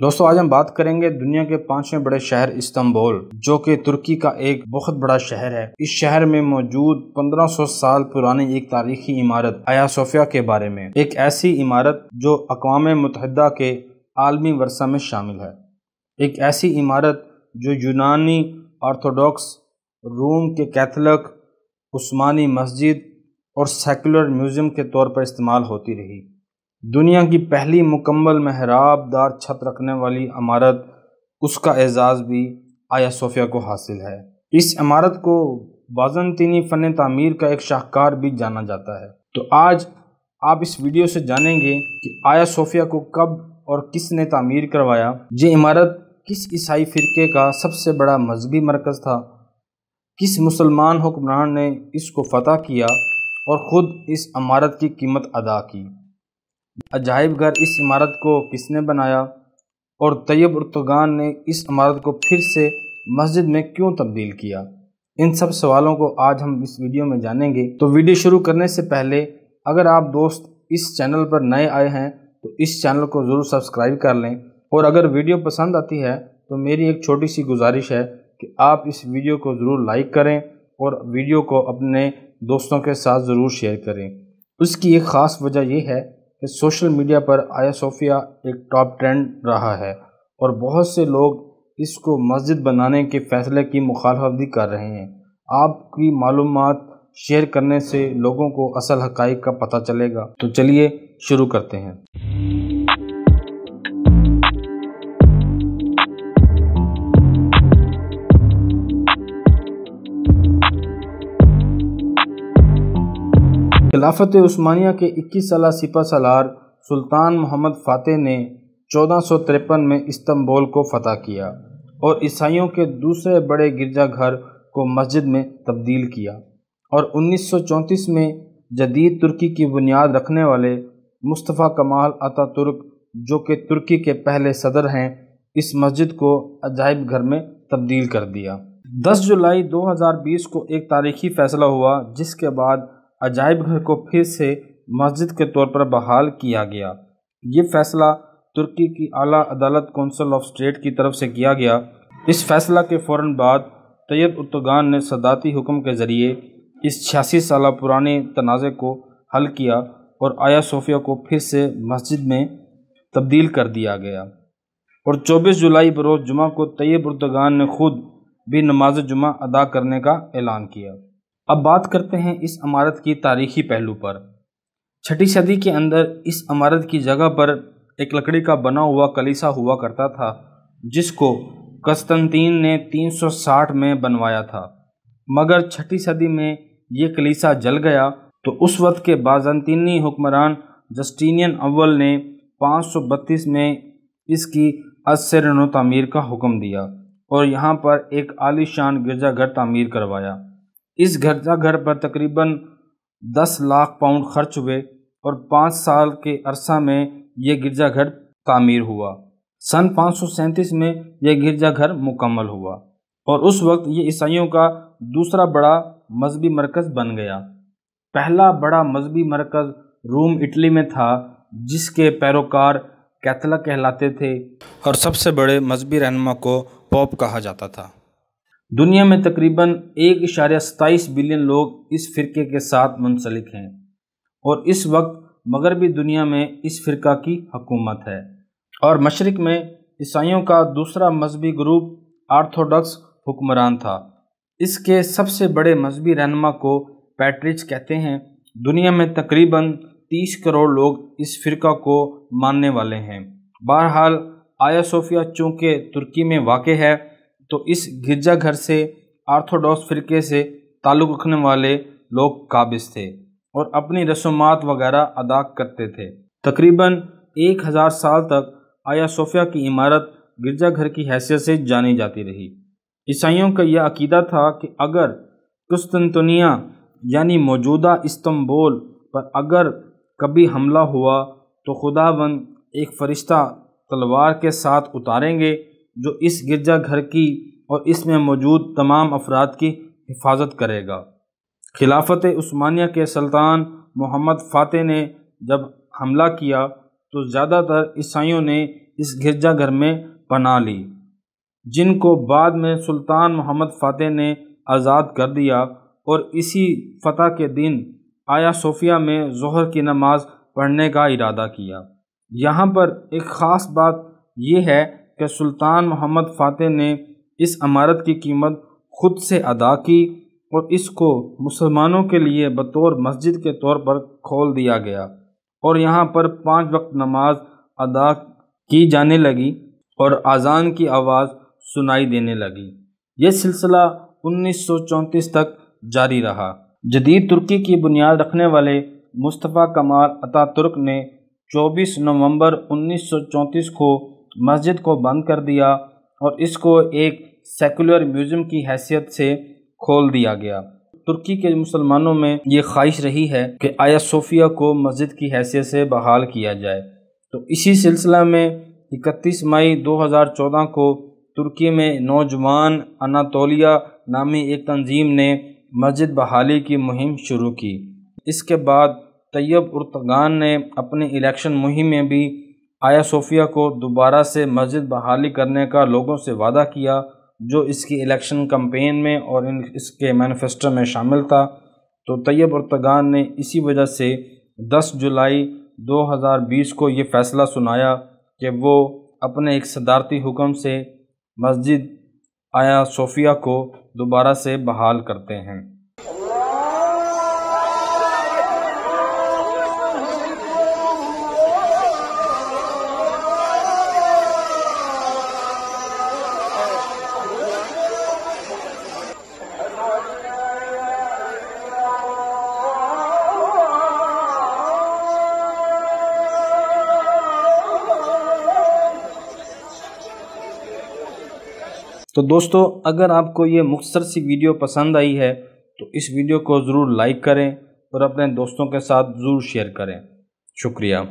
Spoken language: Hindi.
दोस्तों आज हम बात करेंगे दुनिया के पांचवें बड़े शहर इस्तांबुल जो कि तुर्की का एक बहुत बड़ा शहर है इस शहर में मौजूद 1500 साल पुरानी एक तारीखी इमारत आया सोफिया के बारे में एक ऐसी इमारत जो अकवाम मुतहदा के आलमी वर्षा में शामिल है एक ऐसी इमारत जो यूनानी ऑर्थोडॉक्स रोम के कैथलिक उस्मानी मस्जिद और सेकुलर म्यूज़ियम के तौर पर इस्तेमाल होती रही दुनिया की पहली मुकम्मल महराबदार छत रखने वाली इमारत उसका एजाज़ भी आया सोफिया को हासिल है इस इमारत को बाजनतीनी फ़न तमीर का एक शाहकार भी जाना जाता है तो आज आप इस वीडियो से जानेंगे कि आया सोफिया को कब और किसने तामीर करवाया ये इमारत किस ईसाई फ़िरके का सबसे बड़ा मजहबी मरकज़ था किस मुसलमान हुक्मरान ने इसको फतह किया और ख़ुद इस इमारत की कीमत अदा की अजायब घर इस इमारत को किसने बनाया और तैयब उर्तगान ने इस इमारत को फिर से मस्जिद में क्यों तब्दील किया इन सब सवालों को आज हम इस वीडियो में जानेंगे तो वीडियो शुरू करने से पहले अगर आप दोस्त इस चैनल पर नए आए हैं तो इस चैनल को ज़रूर सब्सक्राइब कर लें और अगर वीडियो पसंद आती है तो मेरी एक छोटी सी गुजारिश है कि आप इस वीडियो को ज़रूर लाइक करें और वीडियो को अपने दोस्तों के साथ ज़रूर शेयर करें उसकी एक ख़ास वजह यह है कि सोशल मीडिया पर आया सोफिया एक टॉप ट्रेंड रहा है और बहुत से लोग इसको मस्जिद बनाने के फैसले की मुखालफत भी कर रहे हैं आपकी मालूम शेयर करने से लोगों को असल हकाइक का पता चलेगा तो चलिए शुरू करते हैं खिलाफत उस्मानिया के 21 साल सिपा सलार सुल्तान मोहम्मद फ़ातह ने चौदह में इस्तंबोल को फतह किया और ईसाइयों के दूसरे बड़े गिरजाघर को मस्जिद में तब्दील किया और 1934 में जदीद तुर्की की बुनियाद रखने वाले मुस्तफ़ा कमाल अता तुर्क जो कि तुर्की के पहले सदर हैं इस मस्जिद को अजायब घर में तब्दील कर दिया 10 जुलाई 2020 को एक तारीखी फैसला हुआ जिसके बाद अजायब घर को फिर से मस्जिद के तौर पर बहाल किया गया ये फैसला तुर्की की आला अदालत कौंसिल ऑफ स्टेट की तरफ से किया गया इस फैसला के फ़ौर बाद तैयब उर्तगान ने सदाती हुक्म के ज़रिए इस छियासी साल पुराने तनाज़े को हल किया और आया सोफिया को फिर से मस्जिद में तब्दील कर दिया गया और 24 जुलाई बरोज़ जुमा को तैयब उर्तगान ने खुद भी नमाज जुमा अदा करने का ऐलान किया अब बात करते हैं इस इमारत की तारीखी पहलू पर छठी सदी के अंदर इस इमारत की जगह पर एक लकड़ी का बना हुआ कलीसा हुआ करता था जिसको कस्तंतीन ने 360 में बनवाया था मगर छठी सदी में ये कलीसा जल गया तो उस वक्त के बाजंतीनी हुक्मरान जस्टिनियन अव्वल ने 532 में इसकी असर तमीर का हुक्म दिया और यहाँ पर एक आलीशान गिरजाघर तमीर करवाया इस घर पर तकरीबन दस लाख पाउंड खर्च हुए और पाँच साल के अरसा में यह गिरजाघर तामीर हुआ सन पाँच में यह गिरजाघर मुकम्मल हुआ और उस वक्त ये ईसाइयों का दूसरा बड़ा मजहबी मरकज़ बन गया पहला बड़ा मजहबी मरकज़ रोम इटली में था जिसके पैरोकार कैथला कहलाते थे और सबसे बड़े मजहबी रहनुमा को पॉप कहा जाता था दुनिया में तकरीबन एक इशारे सताईस बिलियन लोग इस फ़िरके के साथ मुंसलिक हैं और इस वक्त मगरबी दुनिया में इस फ़िरका की हकूमत है और मशरक़ में ईसाइयों का दूसरा मजहबी ग्रुप आर्थोडॉक्स हुक्मरान था इसके सबसे बड़े मजहबी रहनमा को पैट्रिज कहते हैं दुनिया में तकरीबन तीस करोड़ लोग इस फ़िरका को मानने वाले हैं बहरहाल आया सोफिया चूँकि तुर्की में वाक़ है तो इस गिरजाघर से आर्थोडॉक्स फिरके से ताल्लुक़ रखने वाले लोग काबिज थे और अपनी रसूमात वगैरह अदा करते थे तकरीबन एक हज़ार साल तक आया सोफिया की इमारत गिरजाघर की हैसियत से जानी जाती रही ईसाइयों का यह अकीदा था कि अगर कुस्तनतनिया यानी मौजूदा इस्तंबोल पर अगर कभी हमला हुआ तो खुदाबंद एक फ़रिश्ता तलवार के साथ उतारेंगे जो इस गिरजाघर की और इसमें मौजूद तमाम अफराद की हिफाजत करेगा खिलाफत उस्मानिया के सुल्तान मोहम्मद फ़ातह ने जब हमला किया तो ज़्यादातर ईसाइयों ने इस गिरजाघर में पना ली जिनको बाद में सुल्तान मोहम्मद फ़ातह ने आज़ाद कर दिया और इसी फतह के दिन आया सोफिया में जहर की नमाज पढ़ने का इरादा किया यहाँ पर एक ख़ास बात यह है कि सुल्तान मोहम्मद फ़ातह ने इस अमारत की कीमत खुद से अदा की और इसको मुसलमानों के लिए बतौर मस्जिद के तौर पर खोल दिया गया और यहाँ पर पांच वक्त नमाज अदा की जाने लगी और आज़ान की आवाज़ सुनाई देने लगी यह सिलसिला 1934 तक जारी रहा जदीद तुर्की की बुनियाद रखने वाले मुस्तफ़ा कमाल अता तुर्क ने 24 नवंबर 1934 को मस्जिद को बंद कर दिया और इसको एक सेकुलर म्यूज़ियम की हैसियत से खोल दिया गया तुर्की के मुसलमानों में ये ख्वाहिश रही है कि आया सोफिया को मस्जिद की हैसियत से बहाल किया जाए तो इसी सिलसिला में इकतीस मई 2014 को तुर्की में नौजवान अनातोलिया नामी एक तंजीम ने मस्जिद बहाली की मुहिम शुरू की इसके बाद तैयब उर्तगान ने अपने इलेक्शन मुहिम में भी आया सोफिया को दोबारा से मस्जिद बहाली करने का लोगों से वादा किया जो इसकी इलेक्शन कम्पेन में और इसके मैनिफेस्टो में शामिल था तो तैयब अरतगान ने इसी वजह से 10 जुलाई 2020 को ये फ़ैसला सुनाया कि वो अपने एक सदारती हुक्म से मस्जिद आया सोफिया को दोबारा से बहाल करते हैं तो दोस्तों अगर आपको ये मुख्तर सी वीडियो पसंद आई है तो इस वीडियो को ज़रूर लाइक करें और अपने दोस्तों के साथ ज़रूर शेयर करें शुक्रिया